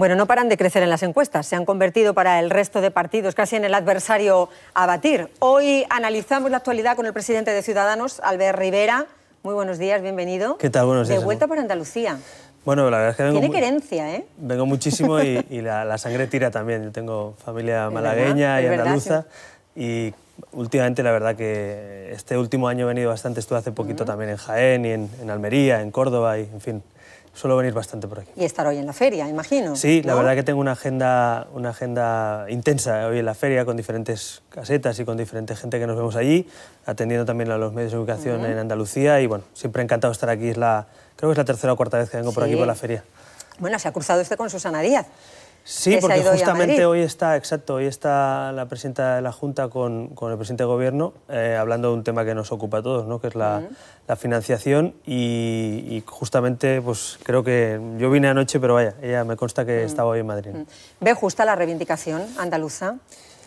Bueno, no paran de crecer en las encuestas. Se han convertido para el resto de partidos casi en el adversario a batir. Hoy analizamos la actualidad con el presidente de Ciudadanos, Albert Rivera. Muy buenos días, bienvenido. ¿Qué tal? Buenos días. De vuelta por Andalucía. Bueno, la verdad es que vengo... Tiene querencia, ¿eh? Vengo muchísimo y, la, sangre tira también. Yo tengo familia malagueña y andaluza y últimamente la verdad que este último año he venido bastante. Estuve hace poquito también en Jaén y en Almería, en Córdoba y en fin. Suelo venir bastante por aquí. Y estar hoy en la feria, imagino. Sí, la verdad que tengo una agenda, una agenda intensa hoy en la feria con diferentes casetas y con diferente gente que nos vemos allí, atendiendo también a los medios de comunicación en Andalucía y bueno, siempre encantado estar aquí. Es la, creo que es la tercera o cuarta vez que vengo por aquí por la feria. Bueno, se ha cruzado este con Susana Díaz. Sí, porque justamente hoy está, exacto, hoy está la presidenta de la Junta con, el presidente de Gobierno eh, hablando de un tema que nos ocupa a todos, ¿no? que es la, financiación y, justamente pues creo que yo vine anoche, pero vaya, ella me consta que estaba hoy en Madrid. ¿Ve justa la reivindicación andaluza?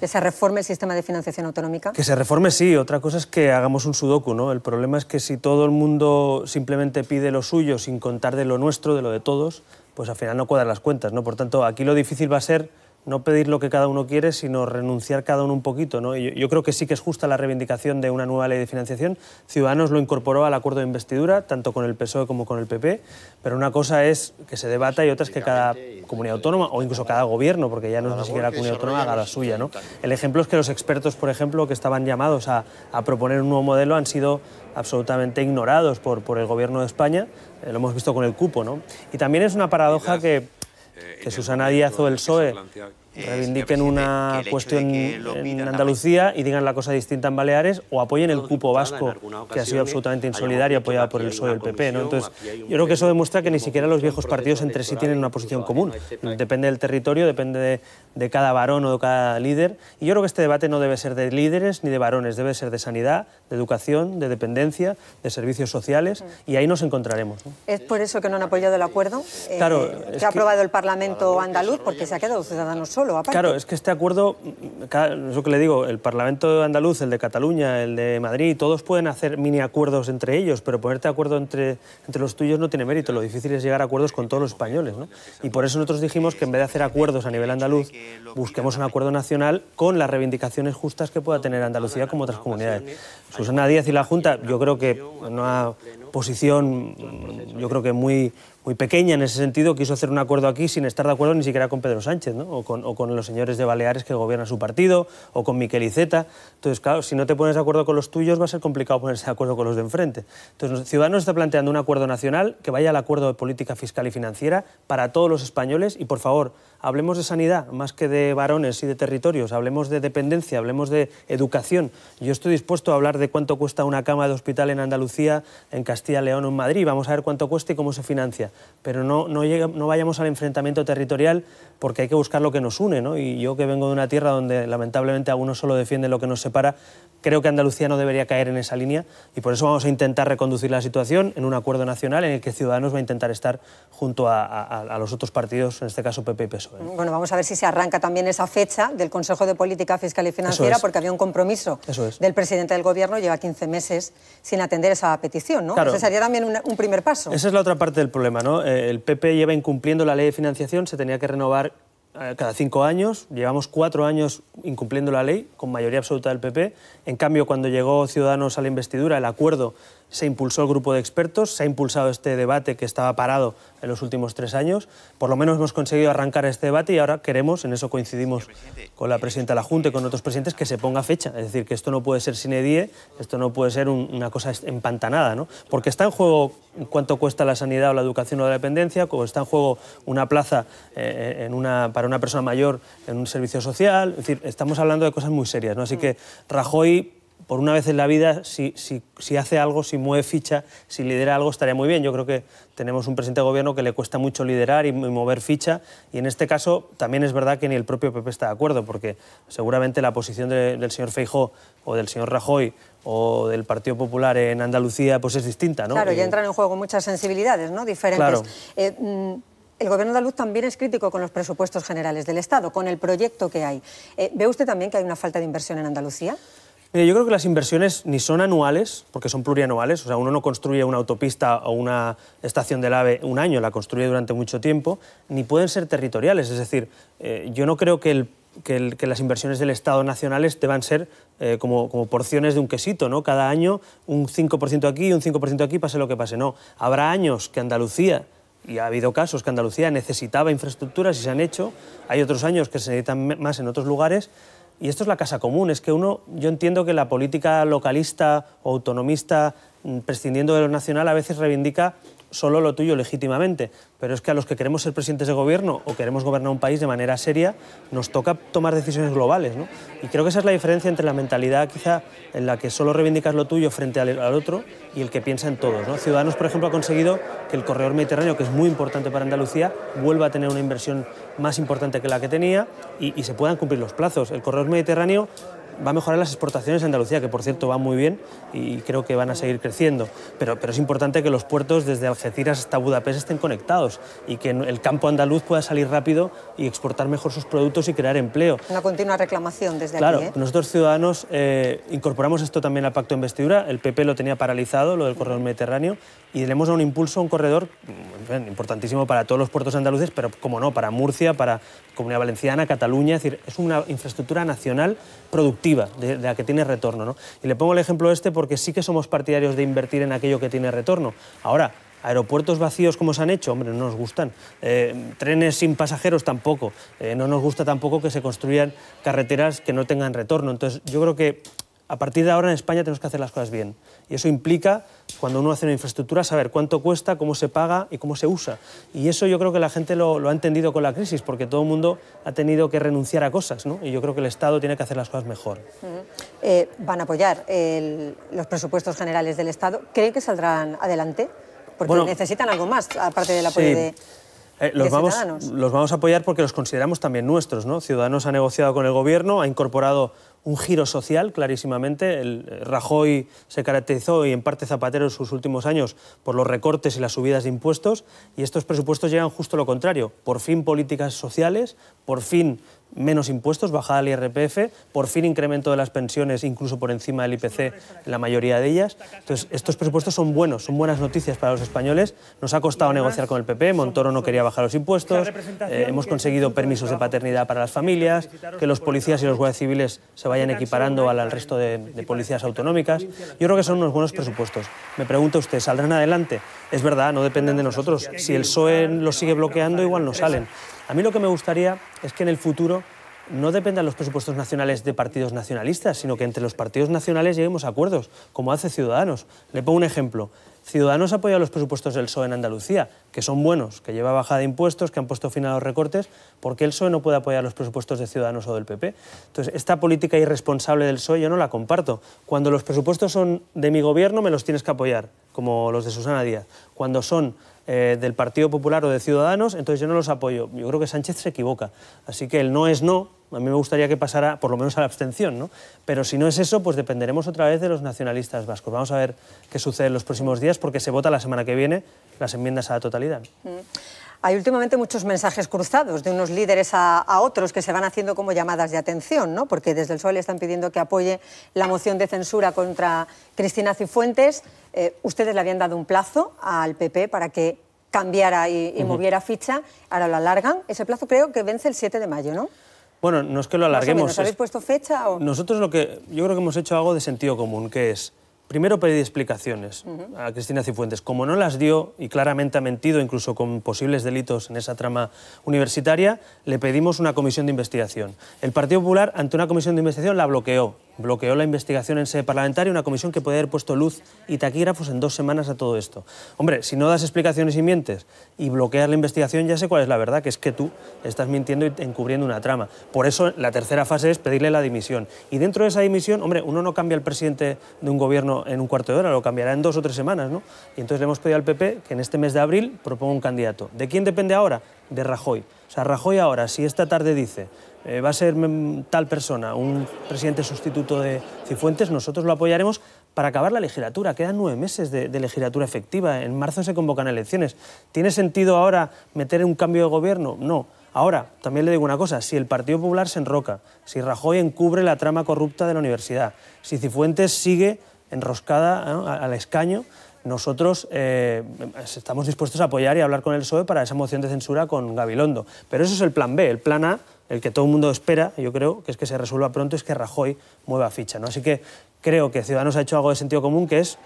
que se reforme el sistema de financiación autonómica? Que se reforme, sí. Otra cosa es que hagamos un sudoku, ¿no? El problema es que si todo el mundo simplemente pide lo suyo sin contar de lo nuestro, de lo de todos, pues al final no cuadran las cuentas, ¿no? Por tanto, aquí lo difícil va a ser no pedir lo que cada uno quiere, sino renunciar cada uno un poquito. ¿no? Yo, creo que sí que es justa la reivindicación de una nueva ley de financiación. Ciudadanos lo incorporó al acuerdo de investidura, tanto con el PSOE como con el PP, pero una cosa es que se debata y otra es que cada comunidad autónoma o incluso cada gobierno, porque ya no es ni siquiera la comunidad autónoma, haga la suya. ¿no? El ejemplo es que los expertos, por ejemplo, que estaban llamados a, proponer un nuevo modelo han sido absolutamente ignorados por, el gobierno de España. Eh, lo hemos visto con el cupo. ¿no? Y también es una paradoja que eh, ...que Susana Díaz o el PSOE reivindiquen una cuestión en Andalucía y digan la cosa distinta en Baleares o apoyen el cupo vasco, que ha sido absolutamente insolidario, apoyado por el PSOE y el PP. ¿no? Entonces, yo creo que eso demuestra que ni siquiera los viejos partidos entre sí tienen una posición común. Depende del territorio, depende de, cada varón o de cada líder. Y yo creo que este debate no debe ser de líderes ni de varones, debe ser de sanidad, de educación, de dependencia, de servicios sociales, mm. y ahí nos encontraremos. ¿Es por eso que no han apoyado el acuerdo eh, que ha aprobado el Parlamento andaluz? Porque se ha quedado Ciudadanos solo. Claro, es que este acuerdo, lo que le digo, el Parlamento andaluz, el de Cataluña, el de Madrid, todos pueden hacer mini acuerdos entre ellos, pero ponerte acuerdo entre, entre los tuyos no tiene mérito. Lo difícil es llegar a acuerdos con todos los españoles. Y por eso nosotros dijimos que en vez de hacer acuerdos a nivel andaluz, busquemos un acuerdo nacional con las reivindicaciones justas que pueda tener Andalucía como otras comunidades. Susana Díaz y la Junta, yo creo que una posición, yo creo que muy muy pequeña en ese sentido, quiso hacer un acuerdo aquí sin estar de acuerdo ni siquiera con Pedro Sánchez, o, con, los señores de Baleares que gobiernan su partido, o con Miquel Iceta. Entonces, claro, si no te pones de acuerdo con los tuyos, va a ser complicado ponerse de acuerdo con los de enfrente. Entonces, Ciudadanos está planteando un acuerdo nacional que vaya al acuerdo de política fiscal y financiera para todos los españoles y, por favor, hablemos de sanidad más que de varones y de territorios, hablemos de dependencia, hablemos de educación. Yo estoy dispuesto a hablar de cuánto cuesta una cama de hospital en Andalucía, en Castilla, León o en Madrid. Vamos a ver cuánto cuesta y cómo se financia. Pero no, no, no vayamos al enfrentamiento territorial porque hay que buscar lo que nos une. Y yo que vengo de una tierra donde lamentablemente algunos solo defienden lo que nos separa, Creo que Andalucía no debería caer en esa línea y por eso vamos a intentar reconducir la situación en un acuerdo nacional en el que Ciudadanos va a intentar estar junto a, los otros partidos, en este caso PP y PSOE. Bueno, vamos a ver si se arranca también esa fecha del Consejo de Política Fiscal y Financiera, porque había un compromiso del presidente del Gobierno, lleva 15 meses sin atender esa petición, ¿no? sería también un, primer paso. Esa es la otra parte del problema, ¿no? Eh, el PP lleva incumpliendo la ley de financiación, se tenía que renovar eh, cada cinco años, llevamos cuatro años incumpliendo la ley con mayoría absoluta del PP. En cambio, cuando llegó Ciudadanos a la investidura, el acuerdo se impulsó el grupo de expertos, se ha impulsado este debate que estaba parado en los últimos tres años. Por lo menos hemos conseguido arrancar este debate y ahora queremos, en eso coincidimos con la presidenta de la Junta y con otros presidentes, que se ponga fecha. Es decir, que esto no puede ser sine die, esto no puede ser una cosa empantanada, ¿no? Porque está en juego cuánto cuesta la sanidad o la educación o la dependencia, como está en juego una plaza eh, en una, para una persona mayor en un servicio social. Es decir, estamos hablando de cosas muy serias, ¿no? Así mm. que Rajoy por una vez en la vida, si, hace algo, si mueve ficha, si lidera algo, estaría muy bien. Yo creo que tenemos un presidente de gobierno que le cuesta mucho liderar y mover ficha, y en este caso también es verdad que ni el propio PP está de acuerdo, porque seguramente la posición del señor Feijó o del señor Rajoy o del Partido Popular en Andalucía pues es distinta. ¿no? Claro, ya eh, entran en juego muchas sensibilidades ¿no? diferentes. Eh, mm, el Gobierno andaluz también es crítico con los presupuestos generales del Estado, con el proyecto que hay. Eh, ¿Ve usted también que hay una falta de inversión en Andalucía? Mira, yo creo que las inversiones ni son anuales, porque son plurianuales, o sea, uno no construye una autopista o una estación del AVE un año, la construye durante mucho tiempo, ni pueden ser territoriales, es decir, eh, yo no creo que las inversiones del Estado nacionales deban ser eh, como, como, porciones de un quesito, ¿no? Cada año un 5% aquí y un 5% aquí, pase lo que pase. No, habrá años que Andalucía, y ha habido casos que Andalucía necesitaba infraestructuras y se han hecho, hay otros años que se necesitan más en otros lugares, y esto es la casa común, es que uno, yo entiendo que la política localista o autonomista, mm, prescindiendo de lo nacional, a veces reivindica solo lo tuyo legítimamente, pero es que a los que queremos ser presidentes de gobierno o queremos gobernar un país de manera seria, nos toca tomar decisiones globales. ¿no? Y creo que esa es la diferencia entre la mentalidad quizá en la que solo reivindicas lo tuyo frente al, otro y el que piensa en todos. ¿no? Ciudadanos, por ejemplo, ha conseguido que el corredor mediterráneo, que es muy importante para Andalucía, vuelva a tener una inversión más importante que la que tenía y, y se puedan cumplir los plazos. El corredor mediterráneo va a mejorar las exportaciones de Andalucía, que por cierto va muy bien y creo que van a seguir creciendo. Pero, pero es importante que los puertos desde Algeciras hasta Budapest estén conectados y que el campo andaluz pueda salir rápido y exportar mejor sus productos y crear empleo. Una continua reclamación desde claro, aquí. Claro, ¿eh? nosotros ciudadanos eh, incorporamos esto también al pacto de investidura. El PP lo tenía paralizado, lo del corredor mediterráneo, y le hemos dado un impulso a un corredor mm, importantísimo para todos los puertos andaluces, pero como no, para Murcia, para Comunidad Valenciana, Cataluña. Es decir, es una infraestructura nacional productiva de, la que tiene retorno. Y le pongo el ejemplo este porque sí que somos partidarios de invertir en aquello que tiene retorno. Ahora, aeropuertos vacíos como se han hecho, hombre, no nos gustan. Eh, trenes sin pasajeros tampoco. Eh, no nos gusta tampoco que se construyan carreteras que no tengan retorno. Entonces, yo creo que a partir de ahora en España tenemos que hacer las cosas bien. Y eso implica, cuando uno hace una infraestructura, saber cuánto cuesta, cómo se paga y cómo se usa. Y eso yo creo que la gente lo, ha entendido con la crisis, porque todo el mundo ha tenido que renunciar a cosas, Y yo creo que el Estado tiene que hacer las cosas mejor. Eh, van a apoyar los presupuestos generales del Estado. ¿Creen que saldrán adelante? Porque necesitan algo más, aparte del apoyo de... Eh, los, vamos, los, vamos, a apoyar porque los consideramos también nuestros. ¿no? Ciudadanos ha negociado con el Gobierno, ha incorporado un giro social, clarísimamente. El eh, Rajoy se caracterizó, y en parte Zapatero en sus últimos años, por los recortes y las subidas de impuestos, y estos presupuestos llegan justo lo contrario. Por fin políticas sociales, por fin menos impuestos, bajada del IRPF, por fin incremento de las pensiones, incluso por encima del IPC la mayoría de ellas. Entonces, estos presupuestos son buenos, son buenas noticias para los españoles. Nos ha costado negociar con el PP, Montoro no quería bajar los impuestos, eh, hemos conseguido permisos de paternidad para las familias, que los policías y los guardias civiles se vayan equiparando al, resto de, policías autonómicas. Yo creo que son unos buenos presupuestos. Me pregunto, usted, ¿saldrán adelante? Es verdad, no dependen de nosotros. Si el PSOE los sigue bloqueando, igual no salen. A mí lo que me gustaría es que en el futuro no dependan los presupuestos nacionales de partidos nacionalistas, sino que entre los partidos nacionales lleguemos a acuerdos, como hace Ciudadanos. Le pongo un ejemplo. Ciudadanos apoya los presupuestos del PSOE en Andalucía, que son buenos, que lleva bajada de impuestos, que han puesto fin a los recortes. porque el PSOE no puede apoyar los presupuestos de Ciudadanos o del PP? Entonces, esta política irresponsable del PSOE yo no la comparto. Cuando los presupuestos son de mi gobierno, me los tienes que apoyar, como los de Susana Díaz. Cuando son eh, del Partido Popular o de Ciudadanos, entonces yo no los apoyo. Yo creo que Sánchez se equivoca. Así que el no es no. A mí me gustaría que pasara por lo menos a la abstención, ¿no? Pero si no es eso, pues dependeremos otra vez de los nacionalistas vascos. Vamos a ver qué sucede en los próximos días porque se vota la semana que viene las enmiendas a la totalidad. Mm. Hay últimamente muchos mensajes cruzados de unos líderes a, otros que se van haciendo como llamadas de atención, ¿no? porque desde el PSOE le están pidiendo que apoye la moción de censura contra Cristina Cifuentes. Eh, ustedes le habían dado un plazo al PP para que cambiara y, moviera ficha, ahora lo alargan. Ese plazo creo que vence el 7 de mayo, ¿no? Bueno, no es que lo alarguemos. ¿Nos ¿Habéis puesto fecha? O... Nosotros lo que yo creo que hemos hecho algo de sentido común, que es primero pedir explicaciones a Cristina Cifuentes. Como no las dio y claramente ha mentido, incluso con posibles delitos en esa trama universitaria, le pedimos una comisión de investigación. El Partido Popular, ante una comisión de investigación, la bloqueó bloqueó la investigación en sede parlamentaria, una comisión que puede haber puesto luz y taquígrafos en dos semanas a todo esto. Hombre, si no das explicaciones y mientes y bloqueas la investigación, ya sé cuál es la verdad, que es que tú estás mintiendo y encubriendo una trama. Por eso la tercera fase es pedirle la dimisión. Y dentro de esa dimisión, hombre, uno no cambia al presidente de un gobierno en un cuarto de hora, lo cambiará en dos o tres semanas, ¿no? Y entonces le hemos pedido al PP que en este mes de abril proponga un candidato. ¿De quién depende ahora? De Rajoy. O sea, Rajoy ahora, si esta tarde dice eh, va a ser mm, tal persona, un presidente sustituto de Cifuentes, nosotros lo apoyaremos para acabar la legislatura. Quedan nueve meses de, legislatura efectiva. En marzo se convocan elecciones. ¿Tiene sentido ahora meter un cambio de gobierno? No. Ahora, también le digo una cosa, si el Partido Popular se enroca, si Rajoy encubre la trama corrupta de la universidad, si Cifuentes sigue enroscada al escaño, nosotros eh, estamos dispuestos a apoyar y hablar con el PSOE para esa moción de censura con Gabilondo. Pero eso es el plan B. El plan A el que todo el mundo espera, yo creo, que es que se resuelva pronto, es que Rajoy mueva ficha. ¿no? Así que creo que Ciudadanos ha hecho algo de sentido común, que es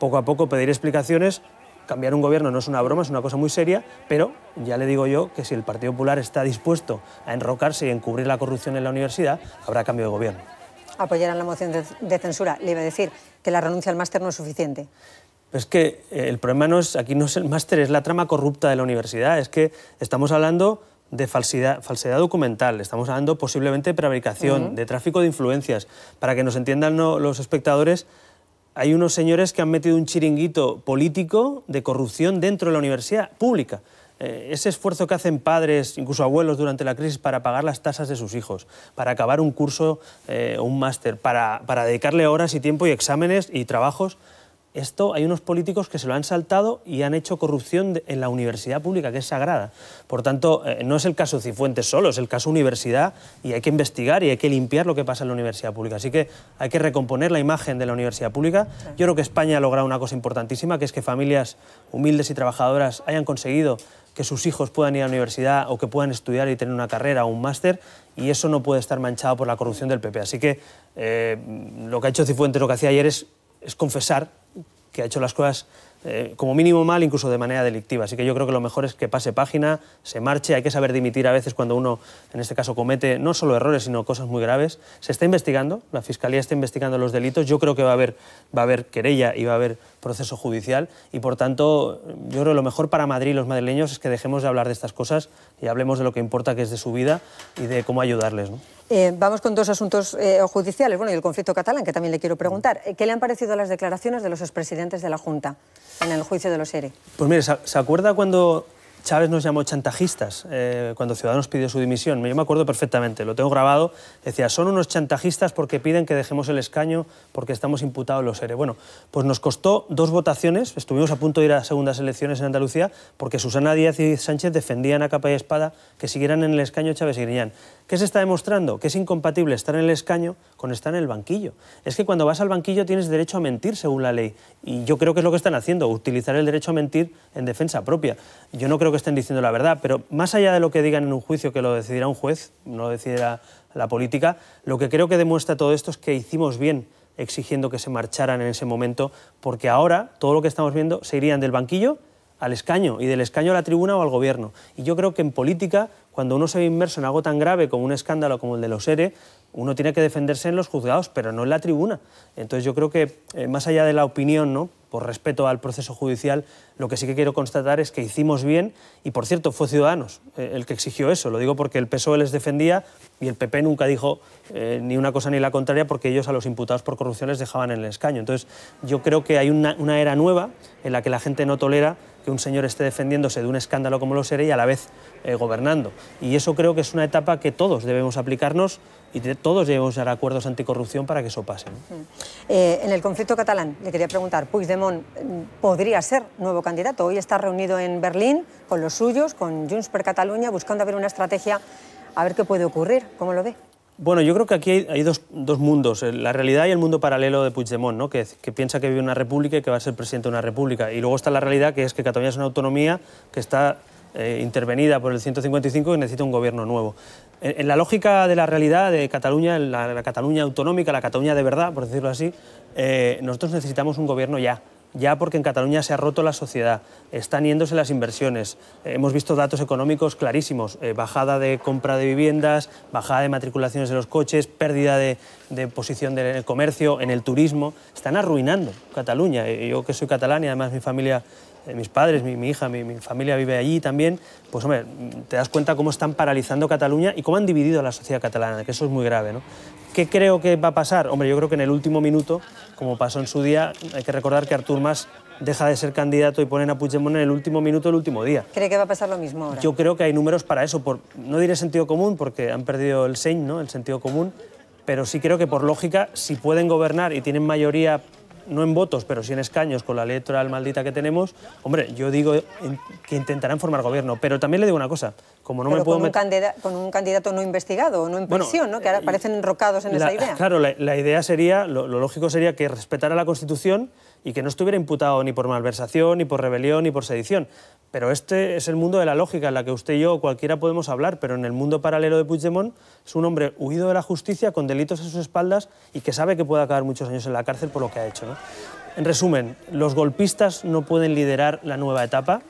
poco a poco pedir explicaciones. Cambiar un gobierno no es una broma, es una cosa muy seria, pero ya le digo yo que si el Partido Popular está dispuesto a enrocarse y encubrir la corrupción en la universidad, habrá cambio de gobierno. Apoyarán la moción de, censura. Le iba a decir que la renuncia al máster no es suficiente. Pues es que eh, el problema no es, aquí no es el máster, es la trama corrupta de la universidad. Es que estamos hablando de falsidad, falsedad documental, estamos hablando posiblemente de prevaricación, de tráfico de influencias. Para que nos entiendan los espectadores, hay unos señores que han metido un chiringuito político de corrupción dentro de la universidad pública. Eh, ese esfuerzo que hacen padres, incluso abuelos, durante la crisis para pagar las tasas de sus hijos, para acabar un curso o eh, un máster, para, para dedicarle horas y tiempo y exámenes y trabajos esto hay unos políticos que se lo han saltado y han hecho corrupción en la universidad pública, que es sagrada. Por tanto, eh, no es el caso Cifuentes solo, es el caso universidad y hay que investigar y hay que limpiar lo que pasa en la universidad pública. Así que hay que recomponer la imagen de la universidad pública. Yo creo que España ha logrado una cosa importantísima, que es que familias humildes y trabajadoras hayan conseguido que sus hijos puedan ir a la universidad o que puedan estudiar y tener una carrera o un máster, y eso no puede estar manchado por la corrupción del PP. Así que eh, lo que ha hecho Cifuentes, lo que hacía ayer es es confesar que ha hecho las cosas eh, como mínimo mal, incluso de manera delictiva. Así que yo creo que lo mejor es que pase página, se marche, hay que saber dimitir a veces cuando uno, en este caso, comete no solo errores, sino cosas muy graves. Se está investigando, la Fiscalía está investigando los delitos, yo creo que va a haber, va a haber querella y va a haber proceso judicial y por tanto yo creo que lo mejor para Madrid y los madrileños es que dejemos de hablar de estas cosas y hablemos de lo que importa que es de su vida y de cómo ayudarles. Eh, vamos con dos asuntos eh, judiciales, bueno, y el conflicto catalán, que también le quiero preguntar. Eh, ¿Qué le han parecido las declaraciones de los expresidentes de la Junta en el juicio de los ERE? Pues mire, ¿se acuerda cuando Chávez nos llamó chantajistas eh, cuando Ciudadanos pidió su dimisión. Yo me acuerdo perfectamente, lo tengo grabado. Decía, son unos chantajistas porque piden que dejemos el escaño porque estamos imputados los seres. Bueno, pues nos costó dos votaciones, estuvimos a punto de ir a segundas elecciones en Andalucía porque Susana Díaz y Sánchez defendían a capa y espada que siguieran en el escaño Chávez y Griñán. ¿Qué se está demostrando? Que es incompatible estar en el escaño con estar en el banquillo. Es que cuando vas al banquillo tienes derecho a mentir según la ley. Y yo creo que es lo que están haciendo, utilizar el derecho a mentir en defensa propia. Yo no creo que estén diciendo la verdad, pero más allá de lo que digan en un juicio que lo decidirá un juez, no lo decidirá la política, lo que creo que demuestra todo esto es que hicimos bien exigiendo que se marcharan en ese momento, porque ahora todo lo que estamos viendo se irían del banquillo al escaño y del escaño a la tribuna o al gobierno. Y yo creo que en política, cuando uno se ve inmerso en algo tan grave como un escándalo como el de los ERE, uno tiene que defenderse en los juzgados, pero no en la tribuna. Entonces yo creo que, eh, más allá de la opinión, ¿no? por respeto al proceso judicial, lo que sí que quiero constatar es que hicimos bien y, por cierto, fue Ciudadanos eh, el que exigió eso. Lo digo porque el PSOE les defendía y el PP nunca dijo eh, ni una cosa ni la contraria porque ellos a los imputados por corrupción les dejaban en el escaño. Entonces, yo creo que hay una, era nueva en la que la gente no tolera que un señor esté defendiéndose de un escándalo como lo seré y a la vez eh, gobernando. Y eso creo que es una etapa que todos debemos aplicarnos y todos debemos a acuerdos anticorrupción para que eso pase. Mm. Eh, en el conflicto catalán, le quería preguntar, Puigdemont mm, podría ser nuevo candidato. Hoy está reunido en Berlín con los suyos, con Junts per Cataluña, buscando ver una estrategia, a ver qué puede ocurrir, cómo lo ve. Bueno, yo creo que aquí hay, dos, mundos, eh, la realidad y el mundo paralelo de Puigdemont, ¿no? que, que, piensa que vive una república y que va a ser presidente de una república. Y luego está la realidad, que es que Cataluña es una autonomía que está eh, intervenida por el 155 y necesita un gobierno nuevo. En, la lógica de la realidad de Cataluña, la, Cataluña autonómica, la Cataluña de verdad, por decirlo así, eh, nosotros necesitamos un gobierno ya. Ya porque en Cataluña se ha roto la sociedad, están yéndose las inversiones, eh, hemos visto datos económicos clarísimos, bajada de compra de viviendas, bajada de matriculaciones de los coches, pérdida de, de posición del comercio, en el turismo, están arruinando Cataluña. Eh, yo que soy catalán y además mi familia eh, mis padres, mi, hija, mi, familia vive allí también, pues hombre, te das cuenta cómo están paralizando Cataluña y cómo han dividido a la sociedad catalana, que eso es muy grave, ¿no? ¿Qué creo que va a pasar? Hombre, yo creo que en el último minuto, como pasó en su día, hay que recordar que Artur Mas deja de ser candidato y ponen a Puigdemont en el último minuto, el último día. ¿Cree que va a pasar lo mismo ahora? Yo creo que hay números para eso. Por, no diré sentido común, porque han perdido el SEIN, ¿no? el sentido común, pero sí creo que por lógica, si pueden gobernar y tienen mayoría, no en votos, pero sí en escaños, con la electoral maldita que tenemos, hombre, yo digo que intentarán formar gobierno. Pero también le digo una cosa, como no me puedo... Con un, candidato, con un candidato no investigado, no en prisión, ¿no? que ahora eh, parecen enrocados en esa idea. Claro, la, idea sería, lo lógico sería que respetara la Constitución y que no estuviera imputado ni por malversación, ni por rebelión, ni por sedición. Pero este es el mundo de la lógica en la que usted y yo cualquiera podemos hablar, pero en el mundo paralelo de Puigdemont es un hombre huido de la justicia con delitos a sus espaldas y que sabe que puede acabar muchos años en la cárcel por lo que ha hecho. En resumen, los golpistas no pueden liderar la nueva etapa,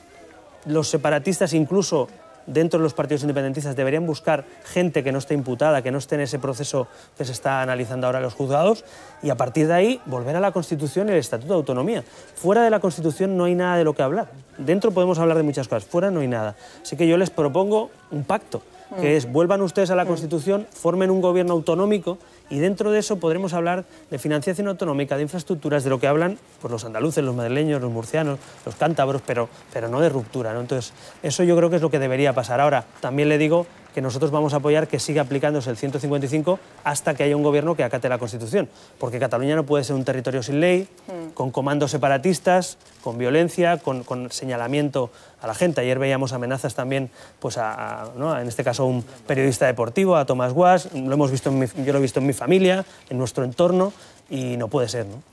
los separatistas incluso dentro de los partidos independentistas deberían buscar gente que no esté imputada, que no esté en ese proceso que se está analizando ahora en los juzgados, y a partir de ahí volver a la Constitución y el Estatuto de Autonomía. Fuera de la Constitución no hay nada de lo que hablar. Dentro podemos hablar de muchas cosas, fuera no hay nada. Así que yo les propongo un pacto, que mm. es vuelvan ustedes a la mm. Constitución, formen un gobierno autonómico y dentro de eso podremos hablar de financiación autonómica, de infraestructuras, de lo que hablan pues, los andaluces, los madrileños, los murcianos, los cántabros, pero, pero no de ruptura. Entonces, eso yo creo que es lo que debería pasar. Ahora, también le digo que nosotros vamos a apoyar que siga aplicándose el 155 hasta que haya un gobierno que acate la Constitución, porque Cataluña no puede ser un territorio sin ley, mm. con comandos separatistas, con violencia, con, señalamiento a la gente. Ayer veíamos amenazas también, pues a, en este caso, a un periodista deportivo, a Tomás Guas, lo hemos visto yo lo he visto en mi familia, en nuestro entorno, y no puede ser. ¿no?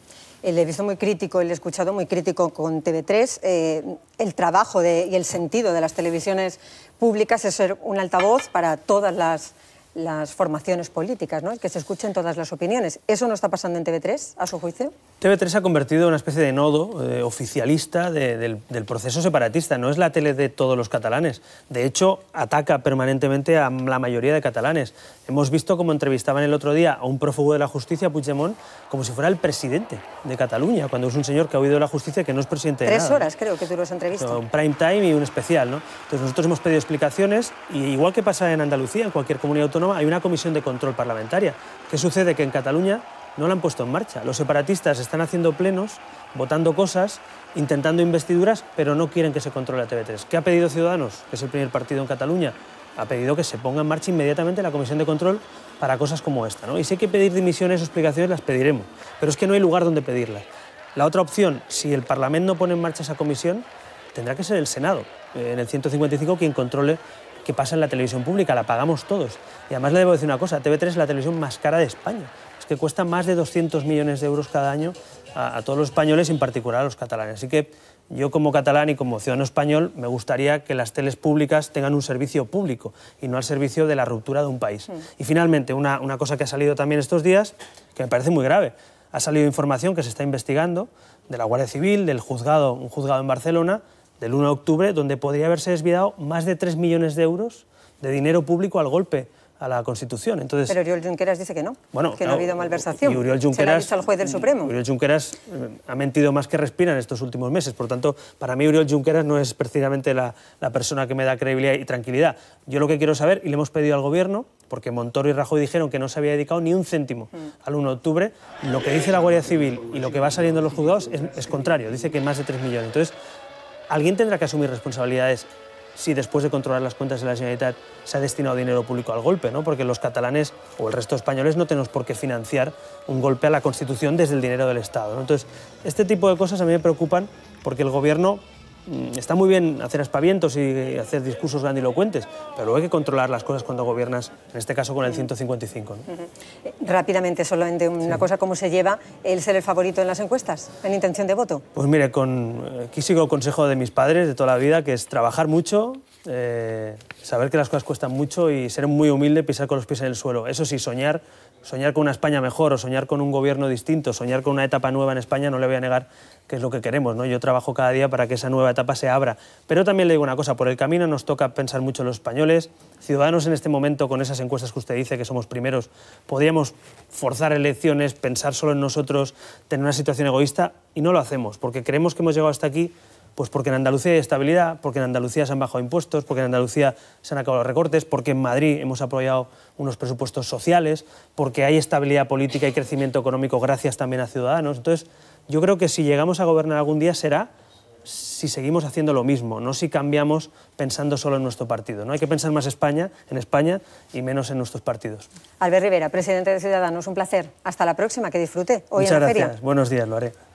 Eh, le he visto muy crítico, le he escuchado muy crítico con TV3, eh, el trabajo y el sentido de las televisiones públicas es ser un altavoz para todas las, las formaciones políticas, ¿no? que se escuchen todas las opiniones. ¿Eso no está pasando en TV3, a su juicio? TV3 ha convertido en una especie de nodo eh, oficialista del, proceso separatista. No es la tele de todos los catalanes. De hecho, ataca permanentemente a la mayoría de catalanes. Hemos visto cómo entrevistaban el otro día a un prófugo de la justicia, Puigdemont, como si fuera el presidente de Cataluña, cuando es un señor que ha huido de la justicia que no es presidente Tres de horas, creo, que duró esa entrevista. Un prime time y un especial, ¿no? Entonces nosotros hemos pedido explicaciones y igual que pasa en Andalucía, en cualquier comunidad autónoma, hay una comisión de control parlamentaria. ¿Qué sucede? Que en Cataluña no la han puesto en marcha. Los separatistas están haciendo plenos, votando cosas, intentando investiduras, pero no quieren que se controle a TV3. ¿Qué ha pedido Ciudadanos, que es el primer partido en Cataluña? Ha pedido que se ponga en marcha inmediatamente la comisión de control para cosas como esta. ¿no? Y si hay que pedir dimisiones o explicaciones, las pediremos. Pero es que no hay lugar donde pedirlas. La otra opción, si el Parlamento no pone en marcha esa comisión, tendrá que ser el Senado, eh, en el 155, quien controle qué pasa en la televisión pública, la pagamos todos. Y además le debo decir una cosa, TV3 es la televisión más cara de España que cuesta más de 200 millones de euros cada año a, todos los españoles, en particular a los catalanes. Así que yo como catalán y como ciudadano español me gustaría que las teles públicas tengan un servicio público y no al servicio de la ruptura de un país. Y finalmente, una, una, cosa que ha salido también estos días, que me parece muy grave, ha salido información que se está investigando de la Guardia Civil, del juzgado, un juzgado en Barcelona, del 1 de octubre, donde podría haberse desviado más de 3 millones de euros de dinero público al golpe a la Constitución. Entonces, Pero Uriol Junqueras dice que no, bueno, que no, ha habido malversación. Y Oriol Junqueras, ha al juez del Supremo. Junqueras eh, ha mentido más que respira en estos últimos meses. Por tanto, para mí Uriol Junqueras no es precisamente la, persona que me da credibilidad y tranquilidad. Yo lo que quiero saber, y le hemos pedido al Gobierno, porque Montoro y Rajoy dijeron que no se había dedicado ni un céntimo al 1 de octubre, lo que dice la Guardia Civil y lo que va saliendo en los juzgados es, es contrario. Dice que más de 3 millones. Entonces, alguien tendrá que asumir responsabilidades si después de controlar las cuentas de la Generalitat se ha destinado dinero público al golpe, ¿no? porque los catalanes o el resto de españoles no tenemos por qué financiar un golpe a la Constitución desde el dinero del Estado. Entonces, este tipo de cosas a mí me preocupan porque el Gobierno Mm, está muy bien hacer espavientos y eh, hacer discursos grandilocuentes, pero hay que controlar las cosas cuando gobiernas, en este caso con el 155. Eh, rápidamente, solamente una cosa, ¿cómo se lleva el ser el favorito en las encuestas, en intención de voto? Pues mire, con, eh, aquí sigo el consejo de mis padres de toda la vida, que es trabajar mucho, saber que las cosas cuestan mucho y ser muy humilde, pisar con los pies en el suelo. Eso sí, soñar, soñar con una España mejor o soñar con un gobierno distinto, soñar con una etapa nueva en España, no le voy a negar que es lo que queremos, ¿no? Yo trabajo cada día para que esa nueva etapa se abra. Pero también le digo una cosa, por el camino nos toca pensar mucho los españoles. Ciudadanos en este momento, con esas encuestas que usted dice, que somos primeros, podríamos forzar elecciones, pensar solo en nosotros, tener una situación egoísta, y no lo hacemos, porque creemos que hemos llegado hasta aquí pues porque en Andalucía hay estabilidad, porque en Andalucía se han bajado impuestos, porque en Andalucía se han acabado los recortes, porque en Madrid hemos apoyado unos presupuestos sociales, porque hay estabilidad política y crecimiento económico gracias también a Ciudadanos. Entonces, yo creo que si llegamos a gobernar algún día será si seguimos haciendo lo mismo, no si cambiamos pensando solo en nuestro partido. No hay que pensar más España, en España y menos en nuestros partidos. Albert Rivera, presidente de Ciudadanos, un placer. Hasta la próxima, que disfrute hoy Muchas en la gracias. Buenos días, lo haré.